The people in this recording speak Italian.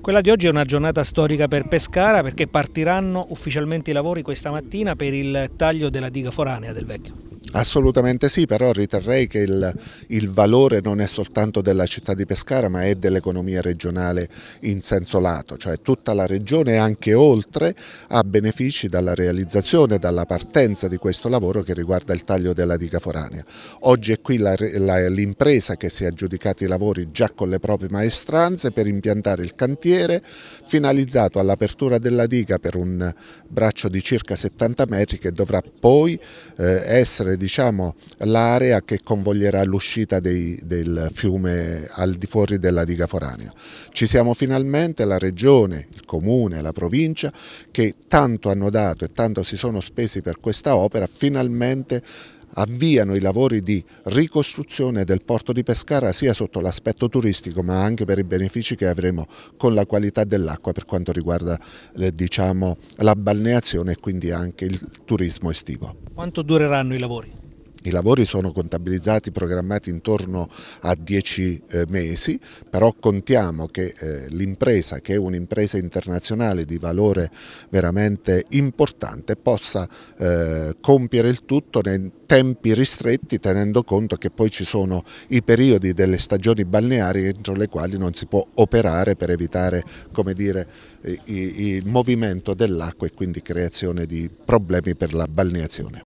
Quella di oggi è una giornata storica per Pescara perché partiranno ufficialmente i lavori questa mattina per il taglio della diga foranea del vecchio. Assolutamente sì, però riterrei che il, il, valore non è soltanto della città di Pescara ma è dell'economia regionale in senso lato, cioè tutta la regione e anche oltre ha benefici dalla realizzazione, dalla partenza di questo lavoro che riguarda il taglio della diga foranea. Oggi è qui l'impresa che si è aggiudicata i lavori già con le proprie maestranze per impiantare il cantiere finalizzato all'apertura della diga per un braccio di circa 70 metri che dovrà poi eh, essere diciamo, l'area che convoglierà l'uscita del fiume al di fuori della diga foranea. Ci siamo finalmente la regione, il comune, la provincia che tanto hanno dato e tanto si sono spesi per questa opera, finalmente avviano i lavori di ricostruzione del porto di Pescara sia sotto l'aspetto turistico ma anche per i benefici che avremo con la qualità dell'acqua per quanto riguarda eh, diciamo, la balneazione e quindi anche il turismo estivo. Quanto dureranno i lavori? I lavori sono contabilizzati, programmati intorno a 10 eh, mesi, però contiamo che eh, l'impresa, che è un'impresa internazionale di valore veramente importante, possa eh, compiere il tutto nei tempi ristretti tenendo conto che poi ci sono i periodi delle stagioni balneari entro le quali non si può operare per evitare dire, il movimento dell'acqua e quindi creazione di problemi per la balneazione.